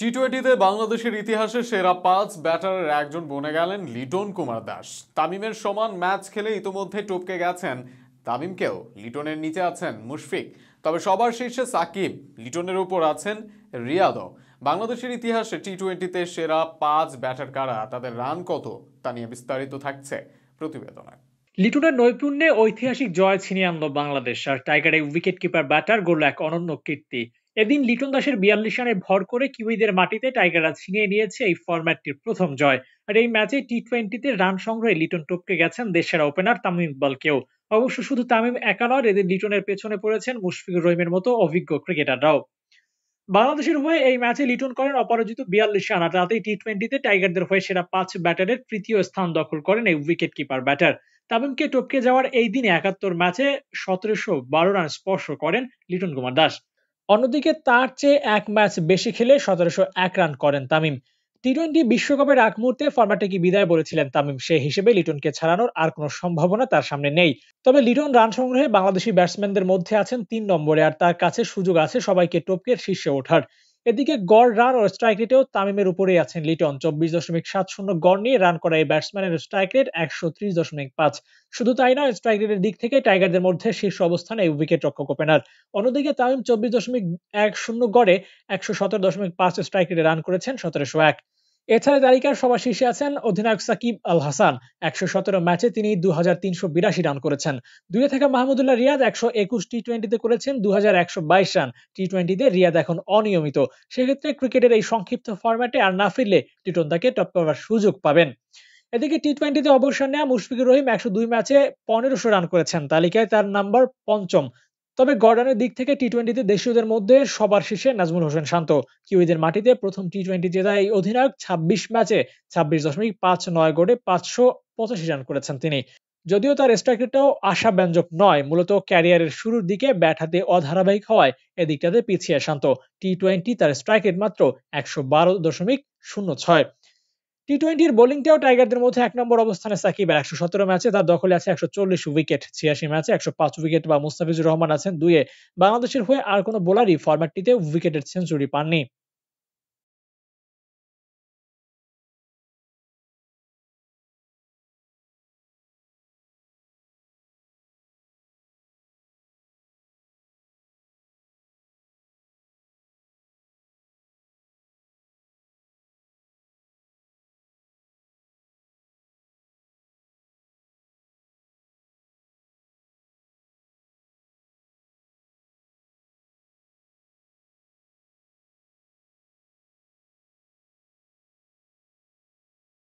টি টোয়েন্টিতে বাংলাদেশের ইতিহাসে সেরা পাঁচ ব্যাটারের একজন বনে গেলেন লিটন কুমার দাস তামিমের সমান ম্যাচ খেলে ইতোমধ্যে টপকে গেছেন তামিমকেও লিটনের নিচে আছেন মুশফিক তবে সবার শীর্ষে সাকিব লিটনের উপর আছেন রিয়াদও বাংলাদেশের ইতিহাসে টি টোয়েন্টিতে সেরা পাঁচ ব্যাটার কারা তাদের রান কত তা নিয়ে বিস্তারিত থাকছে প্রতিবেদনে লিটনের নৈপুণ্যে ঐতিহাসিক জয় ছিনিয়ে আনলো বাংলাদেশ আর টাইগারের উইকেট কিপার ব্যাটার গড়ল এক অনন্য কীর্তি এদিন লিটন দাসের বিয়াল্লিশ রানে ভর করে কিউইদের মাটিতে টাইগাররা ছিনিয়ে নিয়েছে এই ফরম্যাটটির প্রথম জয় আর এই ম্যাচে টি টোয়েন্টিতে রান সংগ্রহে লিটন টপকে গেছেন দেশের ওপেনার তামিম ইকবালকেও অবশ্য শুধু তামিম একা নয় এদিন লিটনের পেছনে পড়েছেন মুশফিকুর রহিমের মতো অভিজ্ঞ ক্রিকেটাররাও বাংলাদেশের হয়ে এই ম্যাচে লিটন করেন অপরাজিত বিয়াল্লিশ রান আর রাতেই টি টোয়েন্টিতে টাইগারদের হয়ে সেরা পাঁচ ব্যাটারের তৃতীয় স্থান দখল করেন এই উইকেট কিপার ব্যাটার তামিমকে টপকে যাওয়ার এই দিনে একাত্তর ম্যাচে সতেরোশো বারো রান স্পর্শ করেন লিটন কুমার দাস অন্যদিকে তার চেয়ে এক ম্যাচ বেশি খেলে সতেরোশো এক রান করেন তামিম টি টোয়েন্টি বিশ্বকাপের এক মুহূর্তে ফর্মাটে কি বিদায় বলেছিলেন তামিম সে হিসেবে লিটনকে ছাড়ানোর আর কোনো সম্ভাবনা তার সামনে নেই তবে লিটন রান সংগ্রহে বাংলাদেশি ব্যাটসম্যানদের মধ্যে আছেন তিন নম্বরে আর তার কাছে সুযোগ আছে সবাইকে টপকে শীর্ষে ওঠার এদিকে গড় রান ও স্ট্রাইক রেটেও তামিমের উপরে আছেন লিটন চব্বিশ দশমিক সাত শূন্য গড় নিয়ে রান করা এই ব্যাটসম্যানের স্ট্রাইক রেট একশো ত্রিশ দশমিক পাঁচ শুধু তাই নয় স্ট্রাইক রেটের দিক থেকে টাইগারদের মধ্যে শীর্ষ অবস্থানে এই উইকেট রক্ষক ওপেনার অন্যদিকে তামিম চব্বিশ দশমিক এক শূন্য গড়ে একশো সতেরো দশমিক পাঁচ স্ট্রাইক রেটে রান করেছেন সতেরোশো এক এছাড়া তালিকার সবার শীর্ষে আছেন অধিনায়ক সাকিব আল হাসান একশো সতেরো ম্যাচে তিনি দু হাজার রান করেছেন দুয়ে থাকা মাহমুদুল্লাহ রিয়াদ একশো একুশ টি টোয়েন্টিতে করেছেন দু হাজার রান টি টোয়েন্টিতে রিয়াদ এখন অনিয়মিত সেক্ষেত্রে ক্রিকেটের এই সংক্ষিপ্ত ফরম্যাটে আর না ফিরলে টি তাকে টপ করার সুযোগ পাবেন এদিকে টি টোয়েন্টিতে অবসর নেওয়া মুশফিকুর রহিম একশো দুই ম্যাচে পনেরোশো রান করেছেন তালিকায় তার নাম্বার পঞ্চম তবে গর্ডানের দিক থেকে টি টোয়েন্টিতে দেশীয়দের মধ্যে সবার শীর্ষে নাজমুল হোসেন শান্ত কিউইদের মাটিতে প্রথম টি টোয়েন্টি জেতা এই অধিনায়ক ছাব্বিশ ম্যাচে ছাব্বিশ দশমিক পাঁচ নয় গড়ে পাঁচশো পঁচাশি রান করেছেন তিনি যদিও তার স্ট্রাইক রেটটাও আশাব্যঞ্জক নয় মূলত ক্যারিয়ারের শুরুর দিকে ব্যাট হাতে অধারাবাহিক হওয়ায় এদিকটাতে পিছিয়ে শান্ত টি টোয়েন্টি তার স্ট্রাইকেট মাত্র একশো বারো দশমিক শূন্য ছয় টি টোয়েন্টির বোলিংটাও টাইগারদের মধ্যে এক নম্বর অবস্থানে সাকিব একশো সতেরো ম্যাচে তার দখলে আছে একশো চল্লিশ উইকেট ছিয়াশি ম্যাচে একশো পাঁচ উইকেট বা মুস্তাফিজুর রহমান আছেন দুয়ে বাংলাদেশের হয়ে আর কোনো বোলারই ফরম্যাটটিতে উইকেটের সেঞ্চুরি পাননি